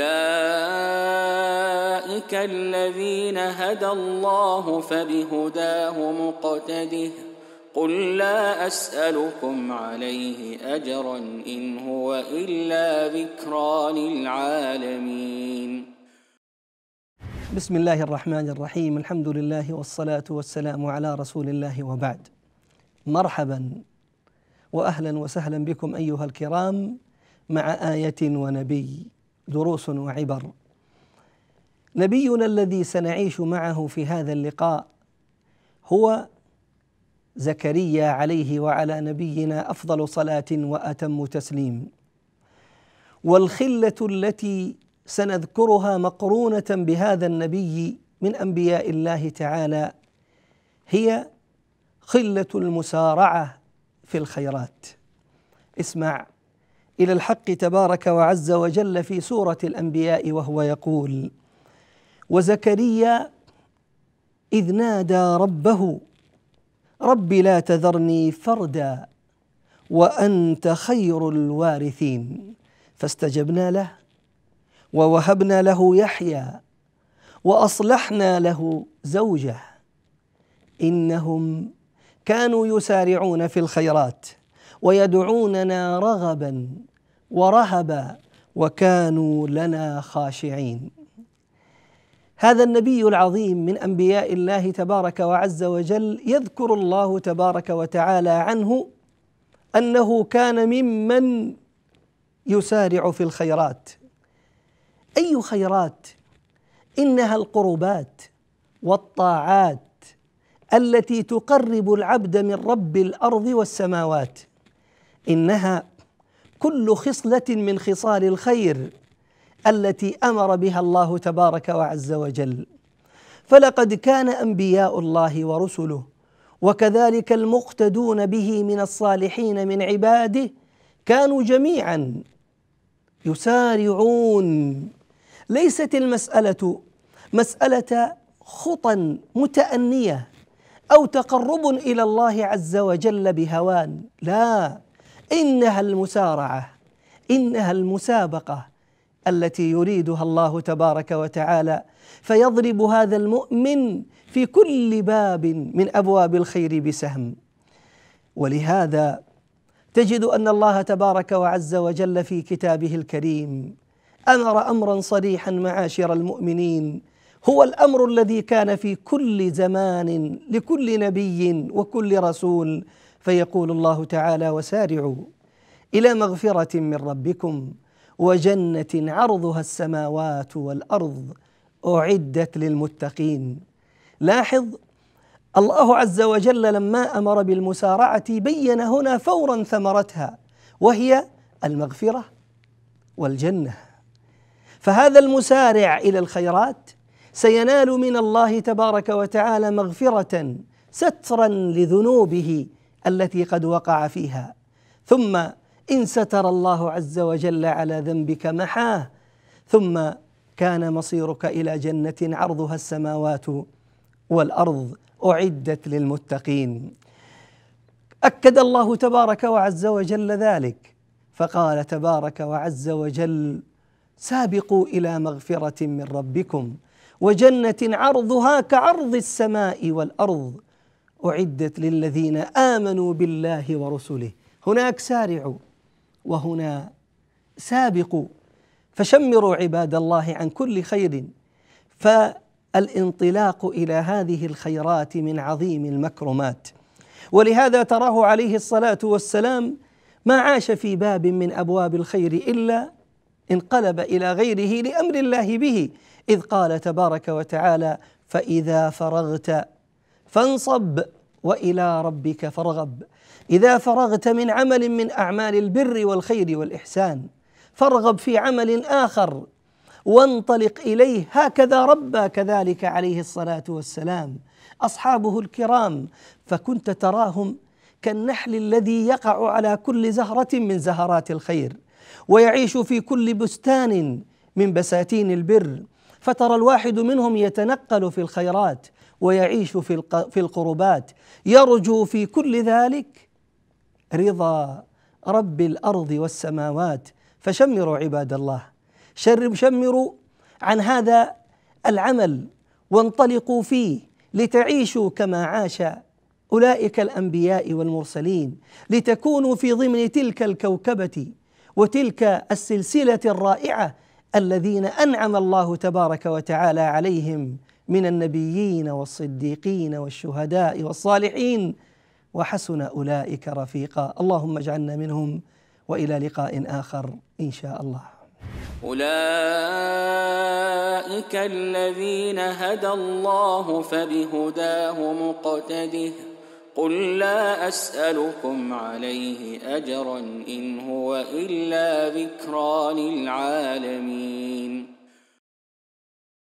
أولئك الذين هدى الله فبهداه مقتده قل لا أسألكم عليه أجرا إن هو إلا ذكرى للعالمين بسم الله الرحمن الرحيم الحمد لله والصلاة والسلام على رسول الله وبعد مرحبا وأهلا وسهلا بكم أيها الكرام مع آية ونبي دروس وعبر نبينا الذي سنعيش معه في هذا اللقاء هو زكريا عليه وعلى نبينا افضل صلاه واتم تسليم والخله التي سنذكرها مقرونه بهذا النبي من انبياء الله تعالى هي خله المسارعه في الخيرات اسمع الى الحق تبارك وعز وجل في سوره الانبياء وهو يقول وزكريا اذ نادى ربه رب لا تذرني فردا وانت خير الوارثين فاستجبنا له ووهبنا له يحيى واصلحنا له زوجه انهم كانوا يسارعون في الخيرات ويدعوننا رغبا ورهبا وكانوا لنا خاشعين هذا النبي العظيم من انبياء الله تبارك وعز وجل يذكر الله تبارك وتعالى عنه انه كان ممن يسارع في الخيرات اي خيرات انها القربات والطاعات التي تقرب العبد من رب الارض والسماوات انها كل خصله من خصال الخير التي امر بها الله تبارك وعز وجل فلقد كان انبياء الله ورسله وكذلك المقتدون به من الصالحين من عباده كانوا جميعا يسارعون ليست المساله مساله خطى متانيه او تقرب الى الله عز وجل بهوان لا إنها المسارعة إنها المسابقة التي يريدها الله تبارك وتعالى فيضرب هذا المؤمن في كل باب من أبواب الخير بسهم ولهذا تجد أن الله تبارك وعز وجل في كتابه الكريم أمر أمرا صريحا معاشر المؤمنين هو الامر الذي كان في كل زمان لكل نبي وكل رسول فيقول الله تعالى وسارعوا الى مغفره من ربكم وجنه عرضها السماوات والارض اعدت للمتقين لاحظ الله عز وجل لما امر بالمسارعه بين هنا فورا ثمرتها وهي المغفره والجنه فهذا المسارع الى الخيرات سينال من الله تبارك وتعالى مغفره سترا لذنوبه التي قد وقع فيها ثم ان ستر الله عز وجل على ذنبك محاه ثم كان مصيرك الى جنه عرضها السماوات والارض اعدت للمتقين اكد الله تبارك وعز وجل ذلك فقال تبارك وعز وجل سابقوا الى مغفره من ربكم وجنه عرضها كعرض السماء والارض أعدت للذين آمنوا بالله ورسله هناك سارعوا وهنا سابقوا فشمروا عباد الله عن كل خير فالانطلاق إلى هذه الخيرات من عظيم المكرمات ولهذا تراه عليه الصلاة والسلام ما عاش في باب من أبواب الخير إلا انقلب إلى غيره لأمر الله به إذ قال تبارك وتعالى فإذا فرغت فانصب والى ربك فارغب اذا فرغت من عمل من اعمال البر والخير والاحسان فارغب في عمل اخر وانطلق اليه هكذا ربى كذلك عليه الصلاه والسلام اصحابه الكرام فكنت تراهم كالنحل الذي يقع على كل زهره من زهرات الخير ويعيش في كل بستان من بساتين البر فترى الواحد منهم يتنقل في الخيرات ويعيش في في القربات يرجو في كل ذلك رضا رب الارض والسماوات فشمروا عباد الله شمروا عن هذا العمل وانطلقوا فيه لتعيشوا كما عاش اولئك الانبياء والمرسلين لتكونوا في ضمن تلك الكوكبه وتلك السلسله الرائعه الذين انعم الله تبارك وتعالى عليهم من النبيين والصديقين والشهداء والصالحين وحسن اولئك رفيقا اللهم اجعلنا منهم والى لقاء اخر ان شاء الله اولئك الذين هدى الله فبهداه مقتده قل لا اسالكم عليه اجرا ان هو الا ذكرى للعالمين